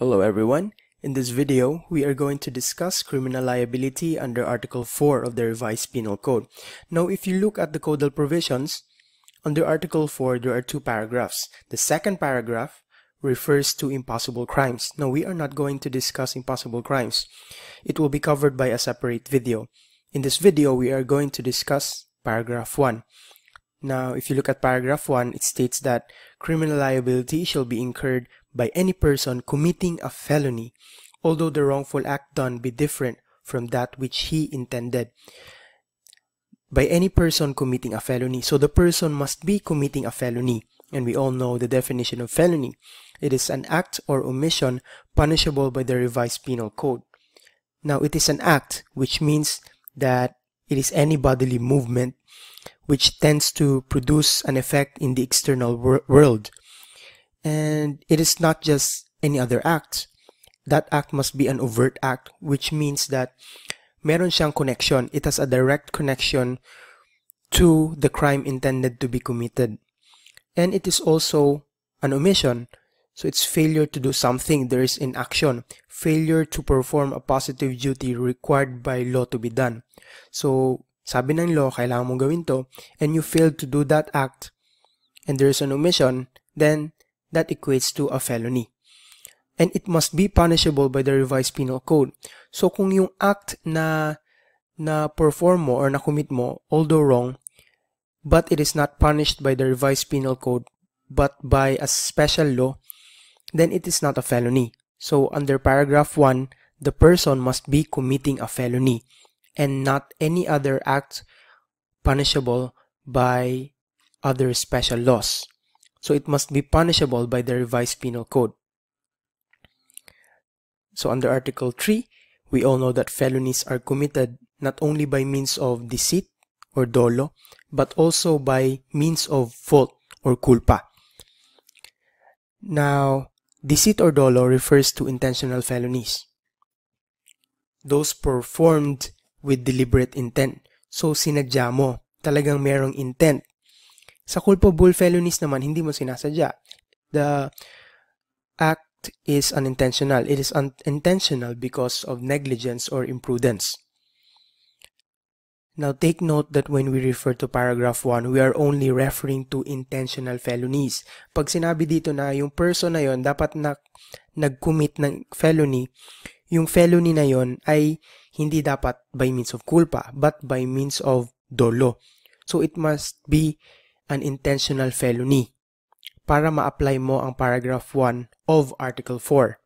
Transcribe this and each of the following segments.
Hello everyone. In this video, we are going to discuss criminal liability under Article 4 of the Revised Penal Code. Now, if you look at the codal provisions, under Article 4, there are two paragraphs. The second paragraph refers to impossible crimes. Now, we are not going to discuss impossible crimes. It will be covered by a separate video. In this video, we are going to discuss paragraph 1. Now, if you look at paragraph 1, it states that criminal liability shall be incurred by any person committing a felony, although the wrongful act done be different from that which he intended. By any person committing a felony. So the person must be committing a felony. And we all know the definition of felony. It is an act or omission punishable by the revised penal code. Now, it is an act, which means that it is any bodily movement which tends to produce an effect in the external wor world and it is not just any other act. That act must be an overt act, which means that meron siyang connection. It has a direct connection to the crime intended to be committed. And it is also an omission. So it's failure to do something, there is inaction, failure to perform a positive duty required by law to be done. So, sabi ng law, kailangan mong gawin to, and you failed to do that act, and there is an omission, then that equates to a felony. And it must be punishable by the revised penal code. So kung yung act na na perform mo or na commit mo, although wrong, but it is not punished by the revised penal code but by a special law, then it is not a felony. So under paragraph 1, the person must be committing a felony and not any other act punishable by other special laws so it must be punishable by the revised penal code. So under Article 3, we all know that felonies are committed not only by means of deceit or dolo, but also by means of fault or culpa. Now, deceit or dolo refers to intentional felonies. Those performed with deliberate intent. So, sinadya mo, talagang merong intent Sa culpable felonies naman, hindi mo sinasadya. The act is unintentional. It is unintentional because of negligence or imprudence. Now take note that when we refer to paragraph 1, we are only referring to intentional felonies. Pag sinabi dito na yung person na yon dapat na nag-commit ng felony, yung felony na yon ay hindi dapat by means of culpa, but by means of dolo. So it must be an intentional felony para ma-apply mo ang paragraph 1 of Article 4.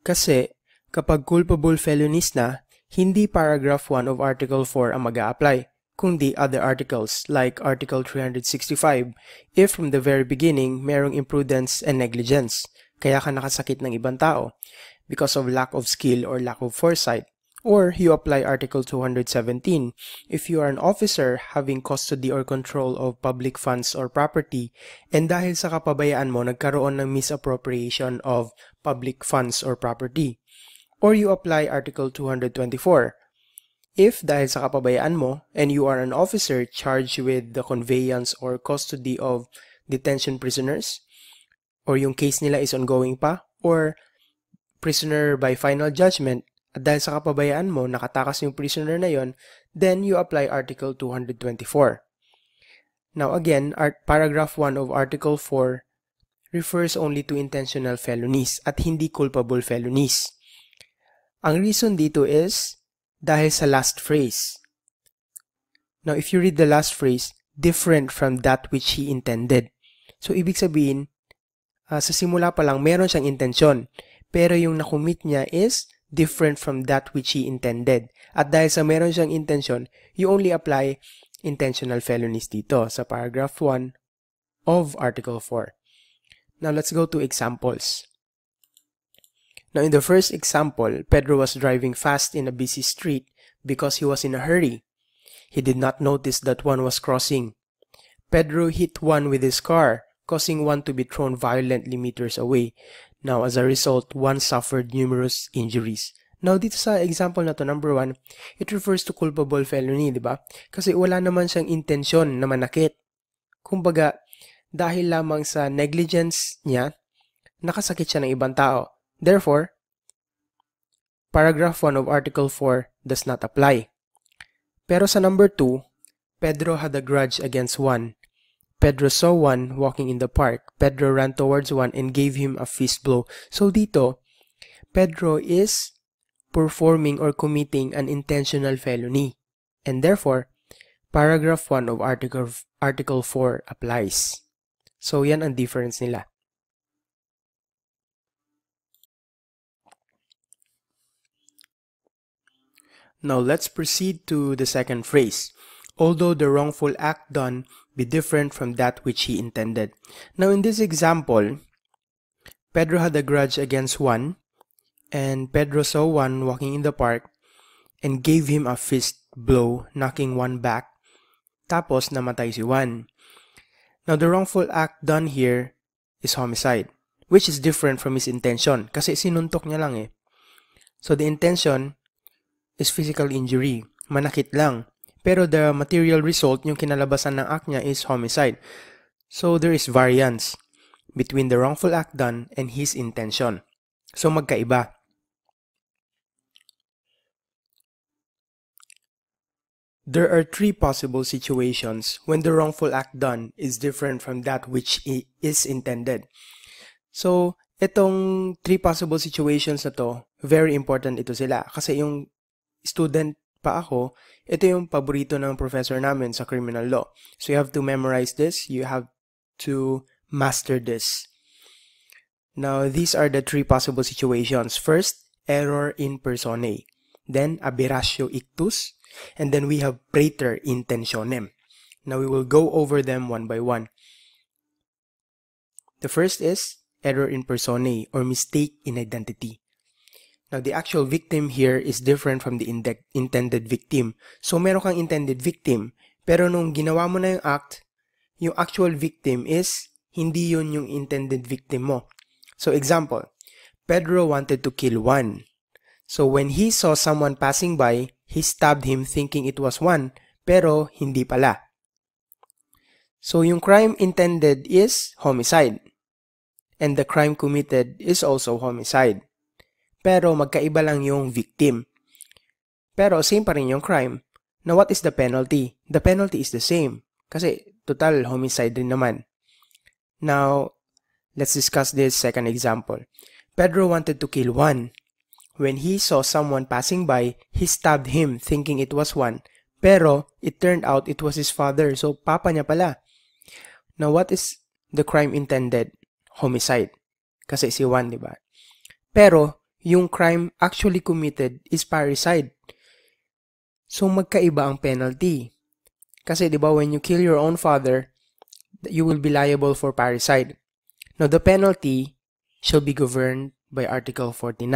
Kasi kapag culpable felonies na, hindi paragraph 1 of Article 4 ang mag apply kundi other articles like Article 365 if from the very beginning merong imprudence and negligence, kaya ka nakasakit ng ibang tao because of lack of skill or lack of foresight. Or you apply Article 217 if you are an officer having custody or control of public funds or property and dahil sa kapabayaan mo nagkaroon ng misappropriation of public funds or property. Or you apply Article 224 if dahil sa kapabayaan mo and you are an officer charged with the conveyance or custody of detention prisoners or yung case nila is ongoing pa or prisoner by final judgment at dahil sa kapabayaan mo nakatakas yung prisoner na yon, then you apply Article 224. Now again, art paragraph 1 of Article 4 refers only to intentional felonies at hindi culpable felonies. Ang reason dito is dahil sa last phrase. Now if you read the last phrase, different from that which he intended. So ibig sabihin, uh, sa simula pa lang meron siyang intensyon, pero yung nakumit niya is different from that which he intended. At dahil sa meron siyang intention, you only apply intentional felonies dito sa paragraph 1 of Article 4. Now, let's go to examples. Now, in the first example, Pedro was driving fast in a busy street because he was in a hurry. He did not notice that one was crossing. Pedro hit one with his car, causing one to be thrown violently meters away. Now, as a result, one suffered numerous injuries. Now, dito sa example na to, number one, it refers to culpable felony, di ba? Kasi wala naman siyang intensyon na manakit. Kumbaga, dahil lamang sa negligence niya, nakasakit siya ng ibang tao. Therefore, paragraph 1 of Article 4 does not apply. Pero sa number 2, Pedro had a grudge against one Pedro saw one walking in the park. Pedro ran towards one and gave him a fist blow. So dito, Pedro is performing or committing an intentional felony. And therefore, paragraph 1 of article, article 4 applies. So yan ang difference nila. Now let's proceed to the second phrase. Although the wrongful act done be different from that which he intended. Now, in this example, Pedro had a grudge against Juan, and Pedro saw Juan walking in the park and gave him a fist blow, knocking Juan back. Tapos namatay si Juan. Now, the wrongful act done here is homicide, which is different from his intention kasi sinuntok niya lang eh. So, the intention is physical injury, manakit lang. Pero the material result, yung kinalabasan ng act niya is homicide. So there is variance between the wrongful act done and his intention. So magkaiba. There are three possible situations when the wrongful act done is different from that which is intended. So, itong three possible situations na to, very important ito sila. Kasi yung student pa ako, ito yung paborito ng professor namin sa criminal law. So you have to memorize this, you have to master this. Now, these are the three possible situations. First, error in personae. Then, aberratio ictus. And then we have praetor intentionem. Now, we will go over them one by one. The first is error in personae or mistake in identity. Now, the actual victim here is different from the intended victim. So, meron kang intended victim. Pero nung ginawa mo na yung act, yung actual victim is hindi yun yung intended victim mo. So, example, Pedro wanted to kill Juan. So, when he saw someone passing by, he stabbed him thinking it was Juan, pero hindi pala. So, yung crime intended is homicide. And the crime committed is also homicide. Pero magkaiba lang yung victim. Pero same pa rin yung crime. Now what is the penalty? The penalty is the same. Kasi total homicide din naman. Now, let's discuss this second example. Pedro wanted to kill one. When he saw someone passing by, he stabbed him thinking it was Juan. Pero it turned out it was his father, so papa niya pala. Now what is the crime intended? Homicide. Kasi si Juan, di ba? Pero yung crime actually committed is parricide. So magkaiba ang penalty. Kasi 'di ba when you kill your own father, you will be liable for parricide. Now the penalty shall be governed by Article 49.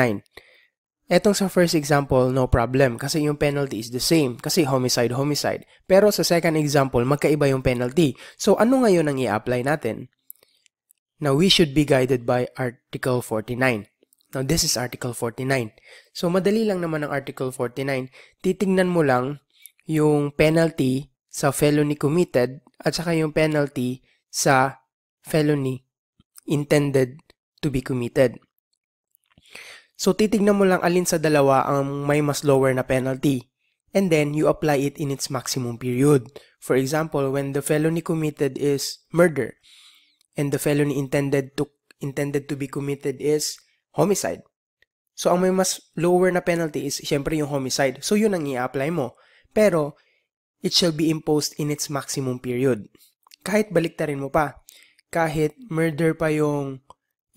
Etong sa first example, no problem kasi yung penalty is the same kasi homicide homicide. Pero sa second example, magkaiba yung penalty. So ano ngayon ang i-apply natin? Now we should be guided by Article 49. Now, this is Article 49. So, madali lang naman ang Article 49. Titingnan mo lang yung penalty sa felony committed at saka yung penalty sa felony intended to be committed. So, titignan mo lang alin sa dalawa ang may mas lower na penalty. And then, you apply it in its maximum period. For example, when the felony committed is murder and the felony intended to intended to be committed is homicide. So, ang may mas lower na penalty is syempre yung homicide. So, yun ang i-apply mo. Pero, it shall be imposed in its maximum period. Kahit baliktarin mo pa, kahit murder pa yung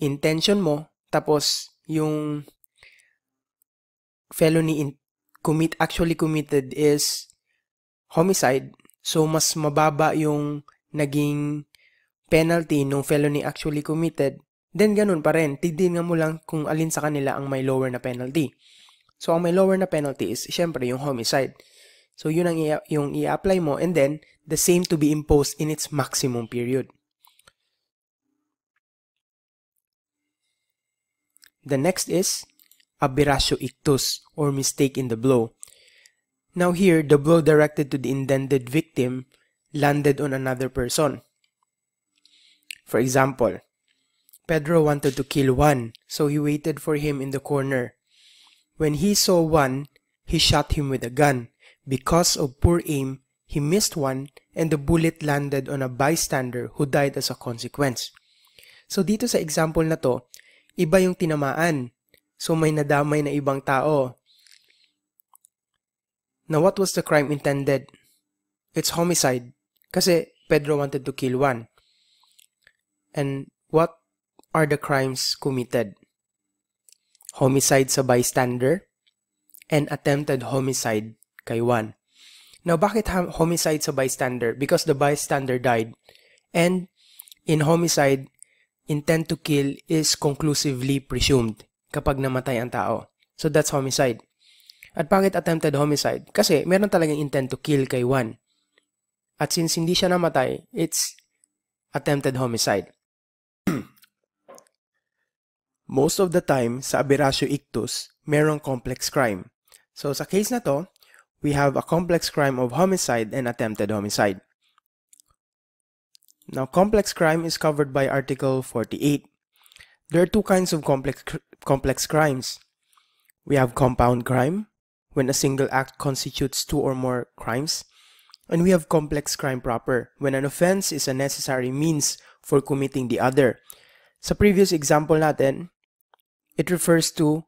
intention mo, tapos yung felony in commit actually committed is homicide. So, mas mababa yung naging penalty nung felony actually committed then ganun pa rin, nga mo lang kung alin sa kanila ang may lower na penalty. So, ang may lower na penalty is, syempre, yung homicide. So, yun ang yung i-apply mo and then, the same to be imposed in its maximum period. The next is aberratio ictus or mistake in the blow. Now here, the blow directed to the intended victim landed on another person. For example, Pedro wanted to kill Juan, so he waited for him in the corner. When he saw Juan, he shot him with a gun. Because of poor aim, he missed one and the bullet landed on a bystander who died as a consequence. So dito sa example na to, iba yung tinamaan. So may nadamay na ibang tao. Now what was the crime intended? It's homicide. Kasi Pedro wanted to kill one. And what are the crimes committed? Homicide sa bystander and attempted homicide kay Juan. Now, bakit homicide sa bystander? Because the bystander died. And in homicide, intent to kill is conclusively presumed kapag namatay ang tao. So that's homicide. At bakit attempted homicide? Kasi meron talagang intent to kill kay Juan. At since hindi siya namatay, it's attempted homicide. most of the time sa aberratio ictus, merong complex crime. So sa case na to, we have a complex crime of homicide and attempted homicide. Now, complex crime is covered by Article 48. There are two kinds of complex, complex crimes. We have compound crime, when a single act constitutes two or more crimes, and we have complex crime proper, when an offense is a necessary means for committing the other. Sa previous example natin, it refers to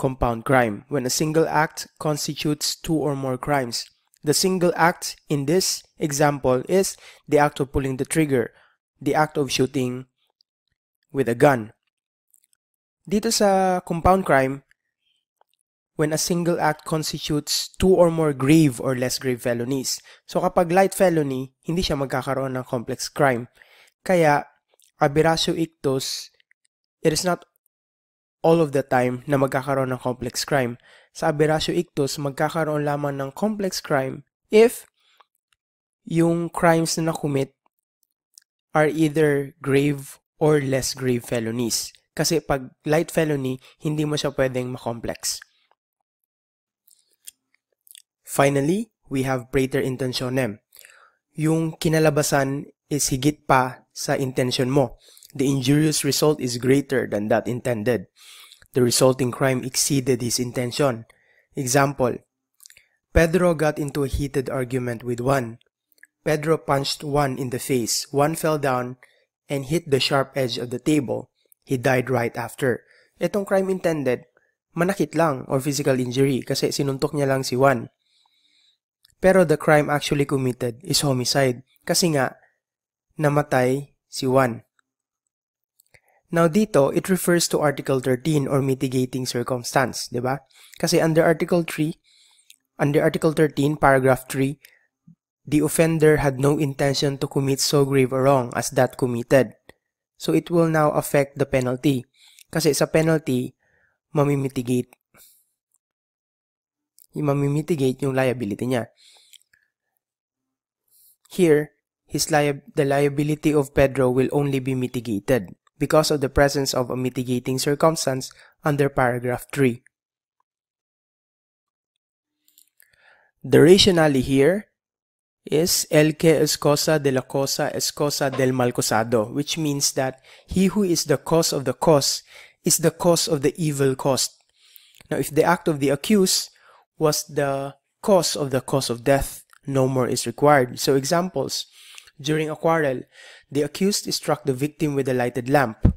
compound crime, when a single act constitutes two or more crimes. The single act in this example is the act of pulling the trigger, the act of shooting with a gun. Dito sa compound crime, when a single act constitutes two or more grave or less grave felonies. So kapag light felony, hindi siya magkakaroon ng complex crime. Kaya, aberratio ictus, it is not all of the time na magkakaroon ng complex crime. Sa aberasyo ictus, magkakaroon lamang ng complex crime if yung crimes na nakumit are either grave or less grave felonies. Kasi pag light felony, hindi mo siya pwedeng makomplex. Finally, we have praeter intentionem. Yung kinalabasan is higit pa sa intention mo. The injurious result is greater than that intended. The resulting crime exceeded his intention. Example, Pedro got into a heated argument with Juan. Pedro punched Juan in the face. Juan fell down and hit the sharp edge of the table. He died right after. Itong crime intended, manakit lang or physical injury kasi sinuntok niya lang si Juan. Pero the crime actually committed is homicide kasi nga namatay si Juan. Now dito, it refers to Article 13 or mitigating circumstance, di ba? Kasi under Article 3, under Article 13, paragraph 3, the offender had no intention to commit so grave a wrong as that committed. So it will now affect the penalty. Kasi sa penalty, mamimitigate. Yung mamimitigate yung liability niya. Here, his lia the liability of Pedro will only be mitigated. because of the presence of a mitigating circumstance under paragraph 3. The rationale here is el que es cosa de la cosa es cosa del mal causado, which means that he who is the cause of the cause is the cause of the evil caused. Now, if the act of the accused was the cause of the cause of death, no more is required. So examples, during a quarrel, the accused struck the victim with a lighted lamp,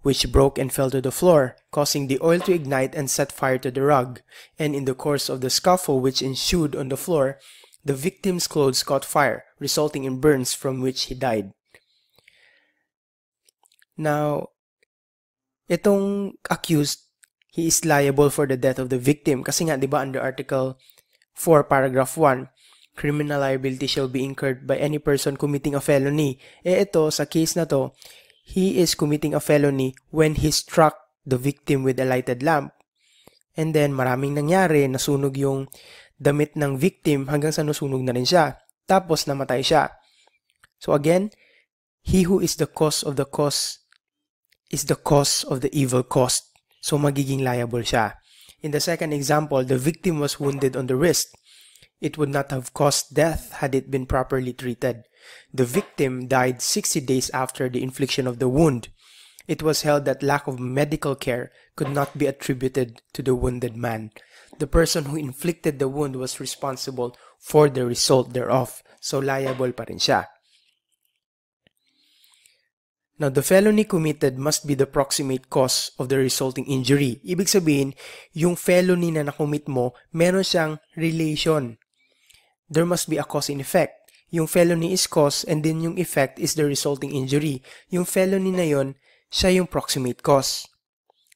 which broke and fell to the floor, causing the oil to ignite and set fire to the rug, and in the course of the scuffle which ensued on the floor, the victim's clothes caught fire, resulting in burns from which he died. Now, itong accused, he is liable for the death of the victim kasi di ba under article 4 paragraph 1, criminal liability shall be incurred by any person committing a felony. Eh ito, sa case na to, he is committing a felony when he struck the victim with a lighted lamp. And then maraming nangyari, nasunog yung damit ng victim hanggang sa nasunog na rin siya. Tapos namatay siya. So again, he who is the cause of the cause is the cause of the evil caused. So magiging liable siya. In the second example, the victim was wounded on the wrist. It would not have caused death had it been properly treated. The victim died 60 days after the infliction of the wound. It was held that lack of medical care could not be attributed to the wounded man. The person who inflicted the wound was responsible for the result thereof, so liable pa rin siya. Now, the felony committed must be the proximate cause of the resulting injury. Ibig sabihin, yung felony na nakomit mo, meron siyang relation there must be a cause and effect. Yung felony is cause and then yung effect is the resulting injury. Yung felony na yon, siya yung proximate cause.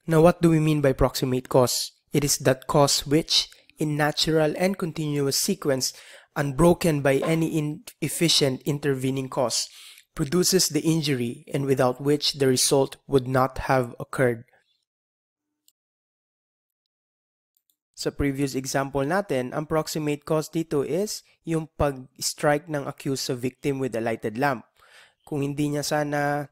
Now what do we mean by proximate cause? It is that cause which, in natural and continuous sequence, unbroken by any inefficient intervening cause, produces the injury and without which the result would not have occurred. Sa previous example natin, ang proximate cause dito is yung pag-strike ng accused sa victim with a lighted lamp. Kung hindi niya sana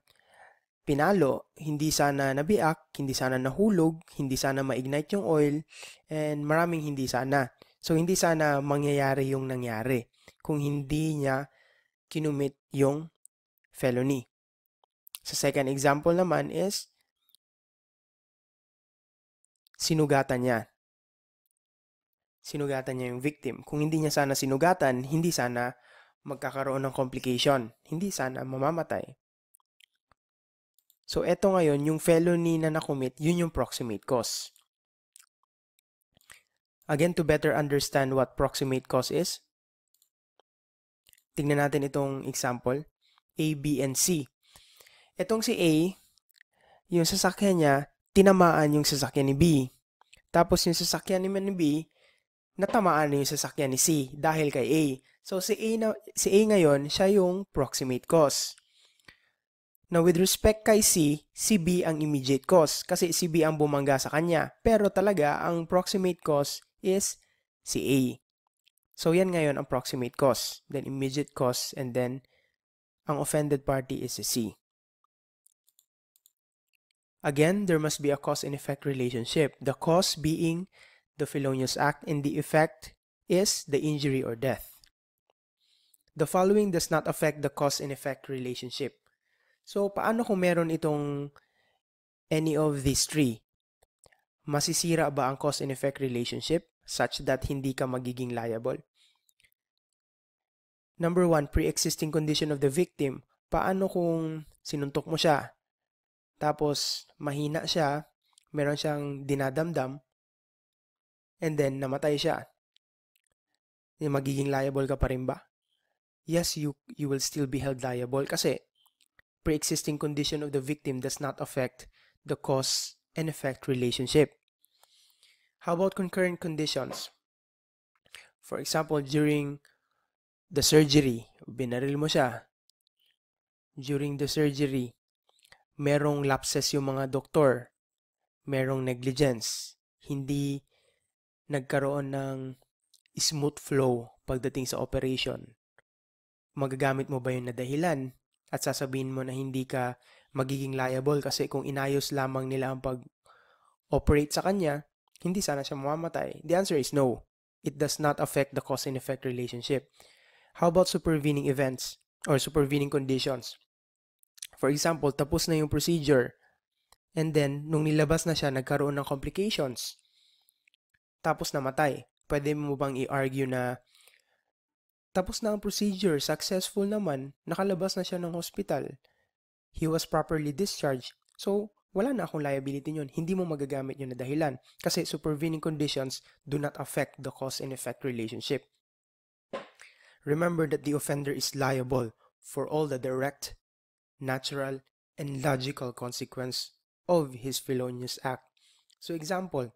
pinalo, hindi sana nabiak, hindi sana nahulog, hindi sana ma-ignite yung oil, and maraming hindi sana. So, hindi sana mangyayari yung nangyari kung hindi niya kinumit yung felony. Sa second example naman is sinugatan niya sinugatan niya yung victim. Kung hindi niya sana sinugatan, hindi sana magkakaroon ng complication. Hindi sana mamamatay. So, eto ngayon, yung felony na nakumit, yun yung proximate cause. Again, to better understand what proximate cause is, tingnan natin itong example, A, B, and C. Etong si A, yung sasakyan niya, tinamaan yung sasakyan ni B. Tapos yung sasakyan ni B, natamaan na yung sasakyan ni C dahil kay A. So si A, na, si A ngayon, siya yung proximate cause. Now with respect kay C, si B ang immediate cause kasi si B ang bumangga sa kanya. Pero talaga ang proximate cause is si A. So yan ngayon ang proximate cause, then immediate cause, and then ang offended party is si C. Again, there must be a cause and effect relationship. The cause being the felonious act, and the effect is the injury or death. The following does not affect the cause and effect relationship. So, paano kung meron itong any of these three? Masisira ba ang cause and effect relationship such that hindi ka magiging liable? Number one, pre-existing condition of the victim. Paano kung sinuntok mo siya? Tapos, mahina siya, meron siyang dinadamdam, and then namatay siya, eh, magiging liable ka pa rin ba? Yes, you, you will still be held liable kasi pre-existing condition of the victim does not affect the cause and effect relationship. How about concurrent conditions? For example, during the surgery, binaril mo siya. During the surgery, merong lapses yung mga doktor. Merong negligence. Hindi nagkaroon ng smooth flow pagdating sa operation? Magagamit mo ba yun na dahilan at sasabihin mo na hindi ka magiging liable kasi kung inayos lamang nila ang pag-operate sa kanya, hindi sana siya mamamatay. The answer is no. It does not affect the cause and effect relationship. How about supervening events or supervening conditions? For example, tapos na yung procedure. And then, nung nilabas na siya, nagkaroon ng complications tapos namatay. Pwede mo bang i-argue na tapos na ang procedure, successful naman, nakalabas na siya ng hospital. He was properly discharged. So, wala na akong liability yun. Hindi mo magagamit yun na dahilan kasi supervening conditions do not affect the cause and effect relationship. Remember that the offender is liable for all the direct, natural, and logical consequence of his felonious act. So example,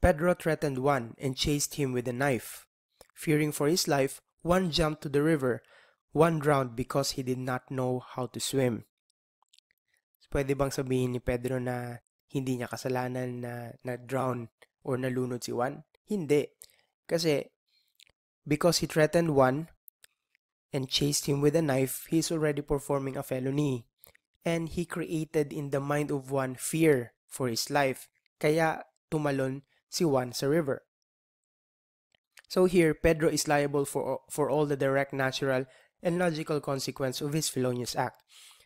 Pedro threatened Juan and chased him with a knife. Fearing for his life, Juan jumped to the river. Juan drowned because he did not know how to swim. pwede bang sabihin ni Pedro na hindi niya kasalanan na na-drown or nalunod si Juan? Hindi. Kasi, because he threatened Juan and chased him with a knife, he's already performing a felony. And he created in the mind of Juan fear for his life. Kaya tumalon si Juan sa river. So here, Pedro is liable for, for all the direct natural and logical consequence of his felonious act.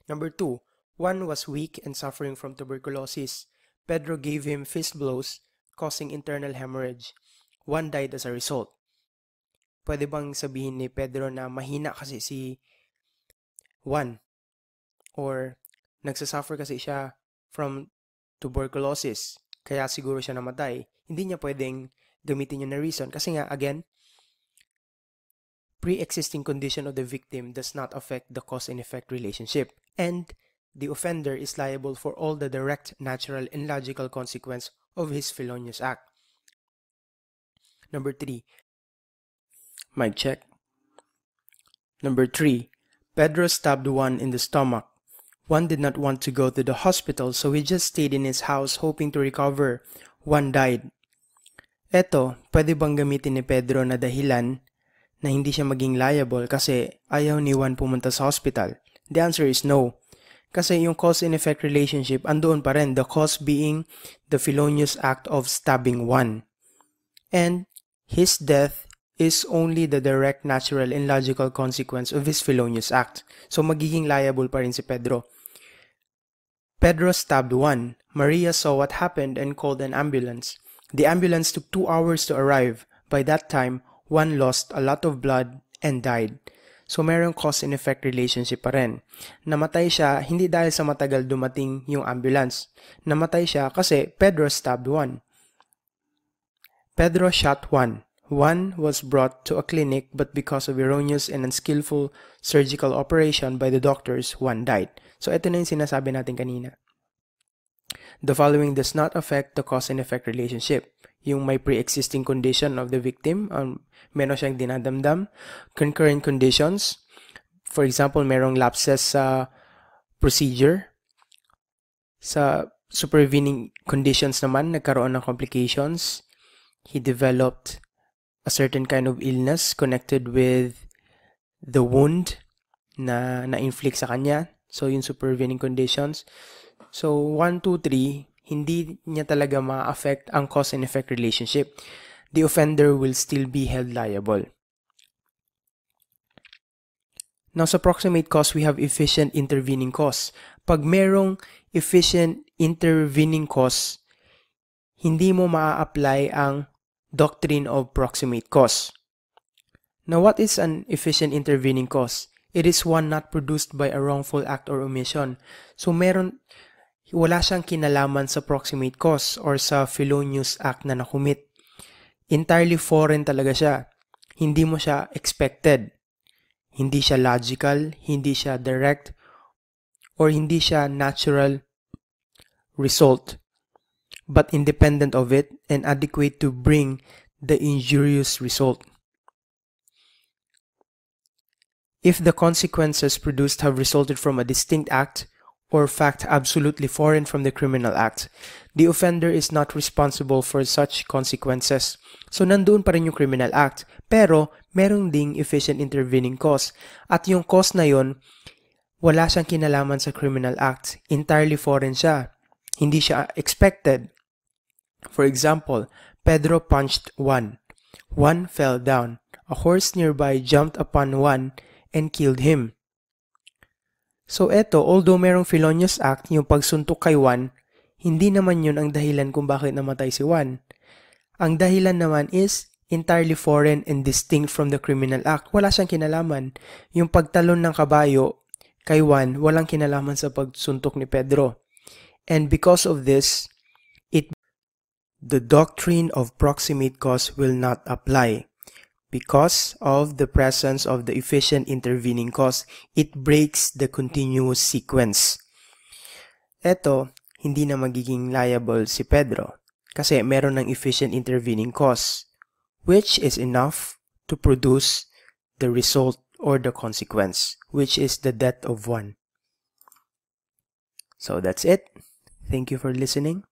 Number two, Juan was weak and suffering from tuberculosis. Pedro gave him fist blows, causing internal hemorrhage. Juan died as a result. Pwede bang sabihin ni Pedro na mahina kasi si Juan? Or nagsasuffer kasi siya from tuberculosis, kaya siguro siya namatay. hindi niya pwedeng gamitin yun na reason. Kasi nga, again, pre-existing condition of the victim does not affect the cause and effect relationship. And the offender is liable for all the direct, natural, and logical consequence of his felonious act. Number three, mic check. Number three, Pedro stabbed one in the stomach. One did not want to go to the hospital, so he just stayed in his house hoping to recover. One died. Eto, pwede bang gamitin ni Pedro na dahilan na hindi siya maging liable kasi ayaw ni Juan pumunta sa hospital? The answer is no. Kasi yung cause and effect relationship andoon pa rin, the cause being the felonious act of stabbing Juan. And his death is only the direct natural and logical consequence of his felonious act. So magiging liable pa rin si Pedro. Pedro stabbed one. Maria saw what happened and called an ambulance. The ambulance took two hours to arrive. By that time, one lost a lot of blood and died. So merong cause and effect relationship pa rin. Namatay siya hindi dahil sa matagal dumating yung ambulance. Namatay siya kasi Pedro stabbed one. Pedro shot one. One was brought to a clinic but because of erroneous and unskillful surgical operation by the doctors, one died. So ito na yung sinasabi natin kanina. The following does not affect the cause and effect relationship. Yung may pre-existing condition of the victim, um, meron siyang dinadamdam, concurrent conditions, for example, merong lapses sa procedure, sa supervening conditions naman, nagkaroon ng complications, he developed a certain kind of illness connected with the wound na na-inflict sa kanya, So, yung supervening conditions. So, 1, 2, 3, hindi niya talaga ma-affect ang cause and effect relationship. The offender will still be held liable. Now, sa proximate cause, we have efficient intervening cause. Pag merong efficient intervening cause, hindi mo ma-apply ang doctrine of proximate cause. Now, what is an efficient intervening cause? It is one not produced by a wrongful act or omission. So meron, wala siyang kinalaman sa proximate cause or sa felonious act na nakumit. Entirely foreign talaga siya. Hindi mo siya expected. Hindi siya logical, hindi siya direct, or hindi siya natural result. But independent of it and adequate to bring the injurious result. if the consequences produced have resulted from a distinct act or fact absolutely foreign from the criminal act, the offender is not responsible for such consequences. So nandoon pa rin yung criminal act, pero merong ding efficient intervening cause. At yung cause na yon, wala siyang kinalaman sa criminal act. Entirely foreign siya. Hindi siya expected. For example, Pedro punched one. One fell down. A horse nearby jumped upon one and killed him. So eto, although merong felonious act, yung pagsuntok kay Juan, hindi naman yun ang dahilan kung bakit namatay si Juan. Ang dahilan naman is entirely foreign and distinct from the criminal act. Wala siyang kinalaman. Yung pagtalon ng kabayo kay Juan, walang kinalaman sa pagsuntok ni Pedro. And because of this, it the doctrine of proximate cause will not apply. Because of the presence of the efficient intervening cause, it breaks the continuous sequence. Eto, hindi na magiging liable si Pedro kasi meron ng efficient intervening cause which is enough to produce the result or the consequence which is the death of one. So that's it. Thank you for listening.